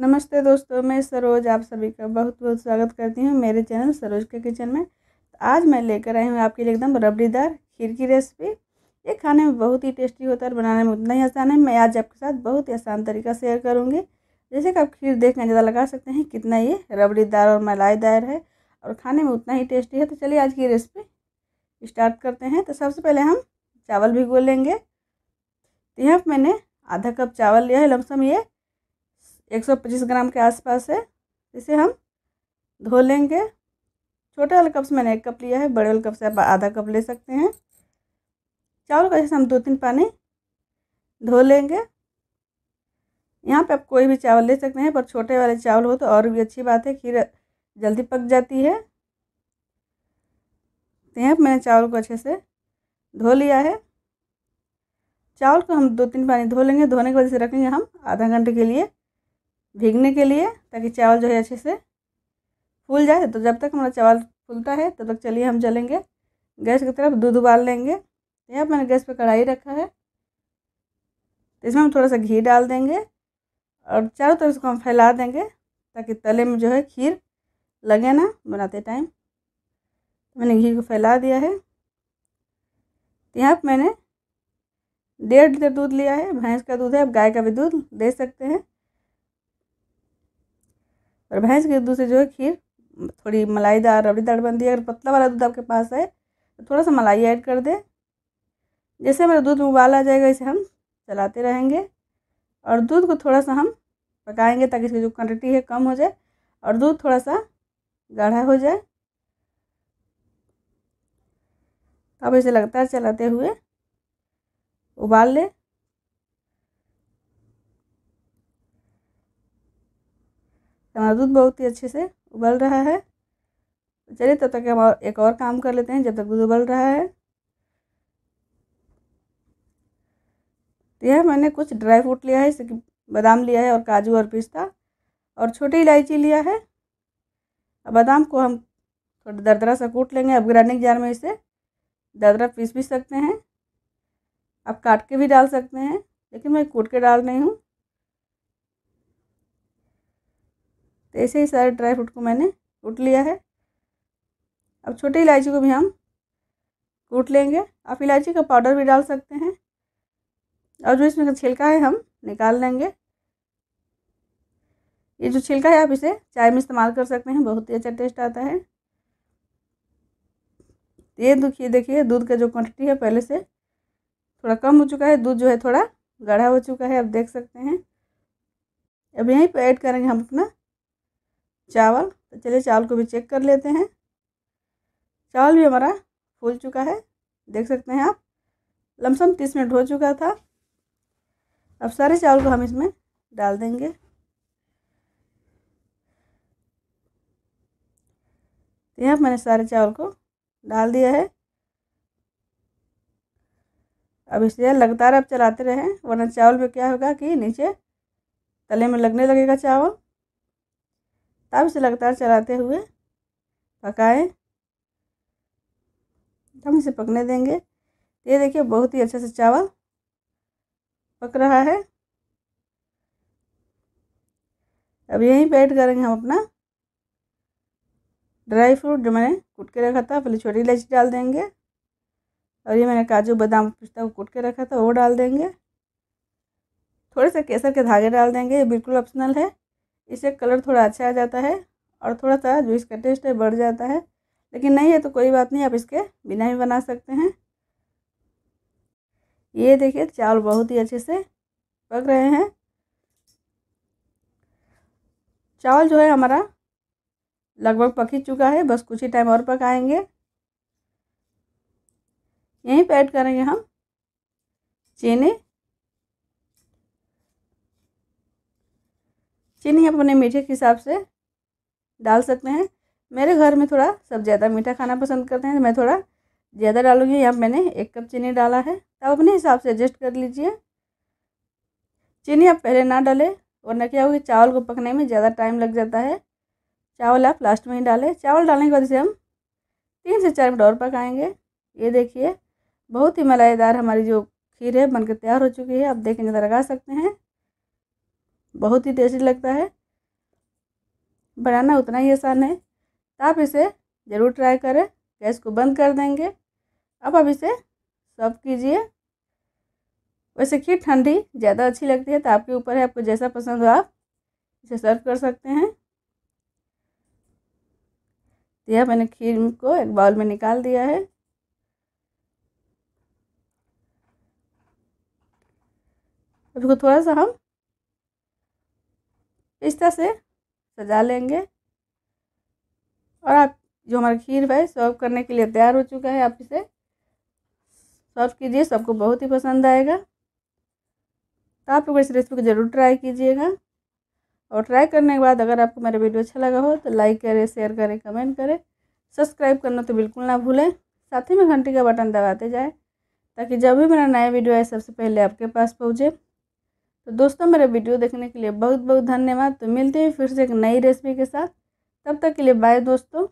नमस्ते दोस्तों मैं सरोज आप सभी का बहुत बहुत स्वागत करती हूँ मेरे चैनल सरोज के किचन में तो आज मैं लेकर आई हूँ आपके लिए एकदम रबड़ीदार खीर की रेसिपी ये खाने में बहुत ही टेस्टी होता है और बनाने में उतना ही आसान है मैं आज आपके साथ बहुत ही आसान तरीका शेयर करूँगी जैसे कि आप खीर देखने ज़्यादा लगा सकते हैं कितना ये रबड़ीदार और मलाईदार है और खाने में उतना ही टेस्टी है तो चलिए आज की रेसिपी स्टार्ट करते हैं तो सबसे पहले हम चावल भिगो लेंगे तो यहाँ मैंने आधा कप चावल लिया है लमसम ये 125 ग्राम के आसपास है इसे हम धो लेंगे छोटे वाले कप से मैंने एक कप लिया है बड़े वाले कप से आप आधा कप ले सकते हैं चावल का जैसे हम दो तीन पानी धो लेंगे यहाँ पे आप कोई भी चावल ले सकते हैं पर छोटे वाले चावल हो तो और भी अच्छी बात है खीर जल्दी पक जाती है तो यहाँ मैंने चावल को अच्छे से धो लिया है चावल को हम दो तीन पानी धो लेंगे धोने के बाद इसे रखेंगे हम आधा घंटे के लिए भीगने के लिए ताकि चावल जो है अच्छे से फूल जाए तो जब तक हमारा चावल फूलता है तब तो तक चलिए हम चलेंगे गैस की तरफ दूध उबाल लेंगे यहाँ मैंने गैस पर कढ़ाई रखा है तो इसमें हम थोड़ा सा घी डाल देंगे और चारों तरफ इसको हम फैला देंगे ताकि तले में जो है खीर लगे ना बनाते टाइम तो मैंने घी को फैला दिया है तो यहाँ पर मैंने डेढ़ लीटर दूध लिया है भैंस का दूध है अब गाय का भी दूध दे सकते हैं और भैंस के दूध से जो है खीर थोड़ी मलाईदार रबड़ी दार बनती है अगर पतला वाला दूध आपके पास है तो थोड़ा सा मलाई ऐड कर दें जैसे हमारा दूध में उबाल आ जाएगा इसे हम चलाते रहेंगे और दूध को थोड़ा सा हम पकाएंगे ताकि इसकी जो क्वान्टिटी है कम हो जाए और दूध थोड़ा सा गाढ़ा हो जाए अब इसे लगातार चलाते हुए उबाल लें हमारा दूध बहुत ही अच्छे से उबल रहा है चलिए तब तक हम एक और काम कर लेते हैं जब तक दूध उबल रहा है यह मैंने कुछ ड्राई फ्रूट लिया है जैसे कि बादाम लिया है और काजू और पिस्ता और छोटी इलायची लिया है अब बादाम को हम थोड़ा दरदरा सा कूट लेंगे अब ग्राइंडिंग जार में इसे दरदरा पीस भी सकते हैं आप काट के भी डाल सकते हैं लेकिन मैं कूट के डाल रही हूँ तो ऐसे ही सारे ड्राई फ्रूट को मैंने कूट लिया है अब छोटी इलायची को भी हम कूट लेंगे आप इलायची का पाउडर भी डाल सकते हैं और जो इसमें छिलका है हम निकाल लेंगे ये जो छिलका है आप इसे चाय में इस्तेमाल कर सकते हैं बहुत ही अच्छा टेस्ट आता है ये दुखिए देखिए दूध का जो क्वान्टिटी है पहले से थोड़ा कम हो चुका है दूध जो है थोड़ा गाढ़ा हो चुका है आप देख सकते हैं अब यहीं पर ऐड करेंगे हम अपना चावल तो चलिए चावल को भी चेक कर लेते हैं चावल भी हमारा फूल चुका है देख सकते हैं आप लमसम तीस मिनट हो चुका था अब सारे चावल को हम इसमें डाल देंगे तो यहाँ मैंने सारे चावल को डाल दिया है अब इसलिए लगातार आप चलाते रहें वरना चावल में क्या होगा कि नीचे तले में लगने लगेगा चावल तब से लगातार चलाते हुए पकाएं हम इसे पकने देंगे ये देखिए बहुत ही अच्छे से चावल पक रहा है अब यहीं पर ऐड करेंगे हम अपना ड्राई फ्रूट जो मैंने कूट के रखा था पहले छोटी इलायची डाल देंगे और ये मैंने काजू बादाम पिस्ता को कूट के रखा था वो डाल देंगे थोड़े से केसर के धागे डाल देंगे ये बिल्कुल ऑप्शनल है इससे कलर थोड़ा अच्छा आ जाता है और थोड़ा सा जो इसका टेस्ट है बढ़ जाता है लेकिन नहीं है तो कोई बात नहीं आप इसके बिना भी बना सकते हैं ये देखिए चावल बहुत ही अच्छे से पक रहे हैं चावल जो है हमारा लगभग पक ही चुका है बस कुछ ही टाइम और पकाएंगे यहीं पर ऐड करेंगे हम चीनी चीनी आप अपने मीठे के हिसाब से डाल सकते हैं मेरे घर में थोड़ा सब ज़्यादा मीठा खाना पसंद करते हैं तो मैं थोड़ा ज़्यादा डालूंगी यहाँ मैंने एक कप चीनी डाला है तो आप अपने हिसाब से एडजस्ट कर लीजिए चीनी आप पहले ना डालें वरना क्या होगी चावल को पकने में ज़्यादा टाइम लग जाता है चावल आप लास्ट में ही डालें चावल डालने के बाद इसे हम तीन से चार मिनट और पकाएंगे ये देखिए बहुत ही मलाईदार हमारी जो खीर है बनकर तैयार हो चुकी है आप देखेंगे तो लगा सकते हैं बहुत ही टेस्टी लगता है बनाना उतना ही आसान है आप इसे ज़रूर ट्राई करें गैस को बंद कर देंगे अब आप इसे सर्व कीजिए वैसे खीर ठंडी ज़्यादा अच्छी लगती है तो आपके ऊपर है आपको जैसा पसंद हो आप इसे सर्व कर सकते हैं तो यह मैंने खीर को एक बाउल में निकाल दिया है इसको थोड़ा सा हम इस तरह से सजा लेंगे और आप जो हमारा खीर है सर्व करने के लिए तैयार हो चुका है आप इसे सर्व कीजिए सबको बहुत ही पसंद आएगा तो आप लोग इस रेसिपी को ज़रूर ट्राई कीजिएगा और ट्राई करने के बाद अगर आपको मेरा वीडियो अच्छा लगा हो तो लाइक करें शेयर करें कमेंट करें सब्सक्राइब करना तो बिल्कुल ना भूलें साथ ही में घंटी का बटन दबाते जाए ताकि जब भी मेरा नया वीडियो आए सबसे पहले आपके पास पहुँचे तो दोस्तों मेरा वीडियो देखने के लिए बहुत बहुत धन्यवाद तो मिलते हैं फिर से एक नई रेसिपी के साथ तब तक के लिए बाय दोस्तों